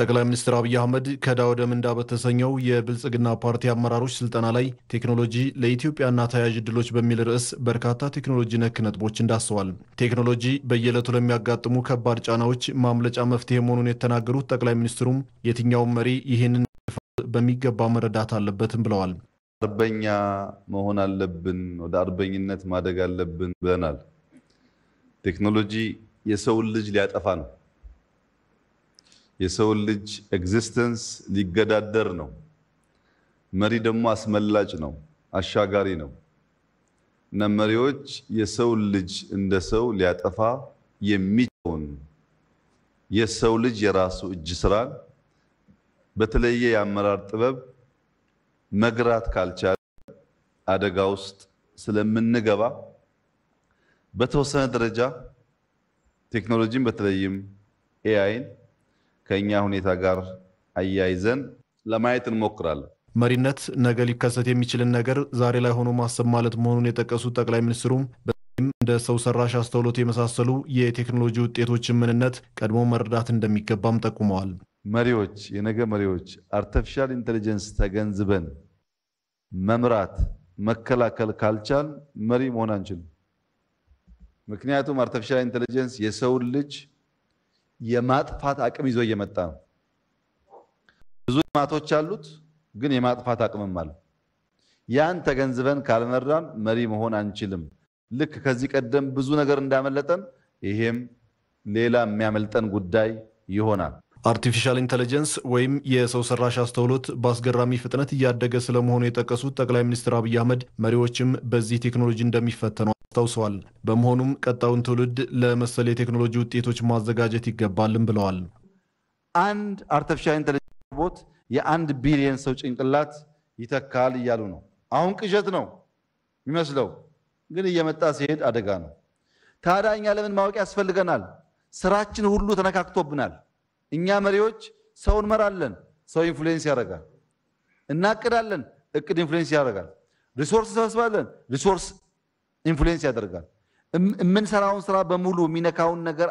ጠቅላይ ሚኒስትር አብይ አህመድ ከዕዳ ወደ ምንዳ በተሰኘው የብልጽግና ፓርቲ አመራሮች ስልጠና ላይ ቴክኖሎጂ ለኢትዮጵያና ተያያዥ እድሎች በሚል ርዕስ በርካታ ቴክኖሎጂ ነክ ነጥቦች እንዳስሰዋል። ቴክኖሎጂ በየዕለቱ ለሚያጋጥሙ ከባድ ጫናዎች ማምለጫ መፍትሄ መሆኑን የተናገሩት ጠቅላይ ሚኒስትሩም የትኛውም መሪ ይህንን በሚገባ መረዳት አለበትም ብለዋል። አርበኛ መሆን አለብን፣ ወደ አርበኝነት ማደግ አለብን ብለናል። ቴክኖሎጂ የሰውን ልጅ ሊያጠፋ ነው። የሰውን ልጅ ኤግዚስተንስ ሊገዳደር ነው። መሪ ደግሞ አስመላጭ ነው፣ አሻጋሪ ነው እና መሪዎች የሰውን ልጅ እንደ ሰው ሊያጠፋ የሚችለውን የሰው ልጅ የራሱ እጅ ስራን በተለየ የአመራር ጥበብ መግራት ካልቻለ አደጋ ውስጥ ስለምንገባ በተወሰነ ደረጃ ቴክኖሎጂን በተለይም ኤአይን ከእኛ ሁኔታ ጋር አያይዘን ለማየት እንሞክራለን። መሪነት ነገ ሊከሰት የሚችልን ነገር ዛሬ ላይ ሆኖ ማሰብ ማለት መሆኑን የጠቀሱት ጠቅላይ ሚኒስትሩም በዚህም እንደ ሰው ሰራሽ አስተውሎት የመሳሰሉ የቴክኖሎጂ ውጤቶችን ምንነት ቀድሞ መረዳት እንደሚገባም ጠቁመዋል። መሪዎች፣ የነገ መሪዎች አርቲፊሻል ኢንቴሊጀንስ ተገንዝበን መምራት መከላከል ካልቻል መሪ መሆን አንችልም። ምክንያቱም አርቲፊሻል ኢንቴሊጀንስ የሰውን ልጅ የማጥፋት አቅም ይዞ እየመጣ ነው። ብዙ ልማቶች አሉት፣ ግን የማጥፋት አቅምም አለ። ያን ተገንዝበን ካልመራን መሪ መሆን አንችልም። ልክ ከዚህ ቀደም ብዙ ነገር እንዳመለጠን ይሄም ሌላ የሚያመልጠን ጉዳይ ይሆናል። አርቲፊሻል ኢንተለጀንስ ወይም የሰው ሰራሽ አስተውሎት በአስገራሚ ፍጥነት እያደገ ስለመሆኑ የጠቀሱት ጠቅላይ ሚኒስትር አብይ አህመድ መሪዎችም በዚህ ቴክኖሎጂ እንደሚፈተኑ አስታውሰዋል። በመሆኑም ቀጣዩን ትውልድ ለመሰል የቴክኖሎጂ ውጤቶች ማዘጋጀት ይገባልም ብለዋል። አንድ አርቲፊሻል ኢንተለጀንስ ሮቦት የአንድ ቢሊየን ሰው ጭንቅላት ይተካል እያሉ ነው። አሁን ቅዠት ነው የሚመስለው፣ ግን እየመጣ ሲሄድ አደጋ ነው። ታዲያ እኛ ለምን ማወቅ ያስፈልገናል? ስራችን ሁሉ ተነካክቶብናል። እኛ መሪዎች ሰው እንመራለን፣ ሰው ኢንፍሉዌንስ ያደርጋል። እናቅዳለን፣ እቅድ ኢንፍሉዌንስ ያደርጋል። ሪሶርስ እንሰበስባለን፣ ሪሶርስ ኢንፍሉዌንስ ያደርጋል። የምንሰራውን ስራ በሙሉ የሚነካውን ነገር